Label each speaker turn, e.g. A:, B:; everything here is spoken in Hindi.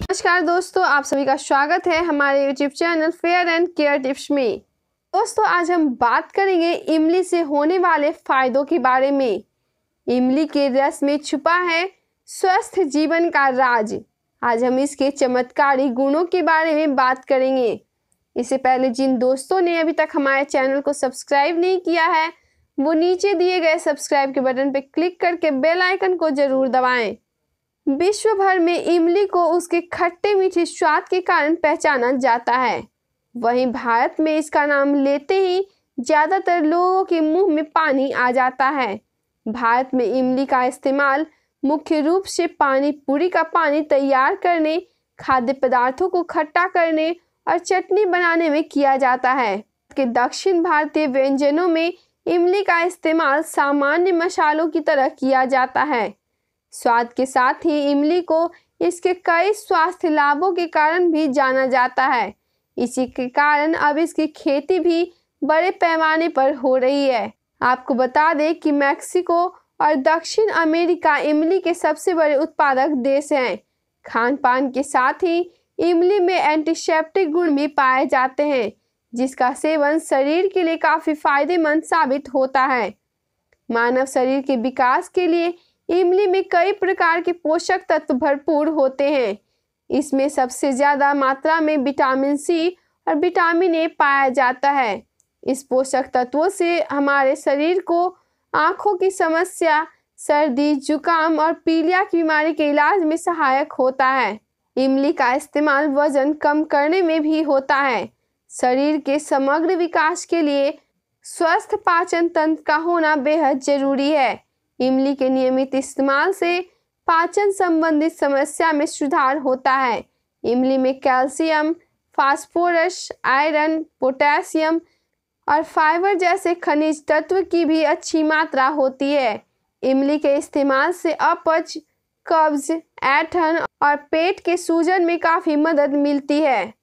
A: नमस्कार दोस्तों आप सभी का स्वागत है हमारे YouTube channel fair and care tips में दोस्तों आज हम बात करेंगे इमली से होने वाले फायदों के बारे में इमली के रस में छुपा है स्वस्थ जीवन का राज आज हम इसके चमत्कारी गुणों के बारे में बात करेंगे इससे पहले जिन दोस्तों ने अभी तक हमारे चैनल को सब्सक्राइब नहीं किया है वो नीचे दिए गए सब्सक्राइब के बटन पर क्लिक करके बेल आइकन को जरूर दबाएं। विश्व भर में इमली को उसके खट्टे मीठे स्वाद के कारण पहचाना जाता है वहीं भारत में इसका नाम लेते ही ज़्यादातर लोगों के मुंह में पानी आ जाता है भारत में इमली का इस्तेमाल मुख्य रूप से पानी पूरी का पानी तैयार करने खाद्य पदार्थों को खट्टा करने और चटनी बनाने में किया जाता है के दक्षिण भारतीय व्यंजनों में इमली का इस्तेमाल सामान्य मसालों की तरह किया जाता है स्वाद के साथ ही इमली को इसके कई स्वास्थ्य लाभों के कारण भी जाना जाता है इसी के कारण अब इसकी खेती भी बड़े पैमाने पर हो रही है आपको बता दें कि मैक्सिको और दक्षिण अमेरिका इमली के सबसे बड़े उत्पादक देश हैं खान पान के साथ ही इमली में एंटीसेप्टिक गुण भी पाए जाते हैं जिसका सेवन शरीर के लिए काफ़ी फायदेमंद साबित होता है मानव शरीर के विकास के लिए इमली में कई प्रकार के पोषक तत्व भरपूर होते हैं इसमें सबसे ज़्यादा मात्रा में विटामिन सी और विटामिन ए पाया जाता है इस पोषक तत्वों से हमारे शरीर को आँखों की समस्या सर्दी जुकाम और पीलिया की बीमारी के इलाज में सहायक होता है इमली का इस्तेमाल वजन कम करने में भी होता है शरीर के समग्र विकास के लिए स्वस्थ पाचन तंत्र का होना बेहद जरूरी है इमली के नियमित इस्तेमाल से पाचन संबंधित समस्या में सुधार होता है इमली में कैल्शियम फास्फोरस आयरन पोटेशियम और फाइबर जैसे खनिज तत्व की भी अच्छी मात्रा होती है इमली के इस्तेमाल से अपच कब्ज ऐठन और पेट के सूजन में काफ़ी मदद मिलती है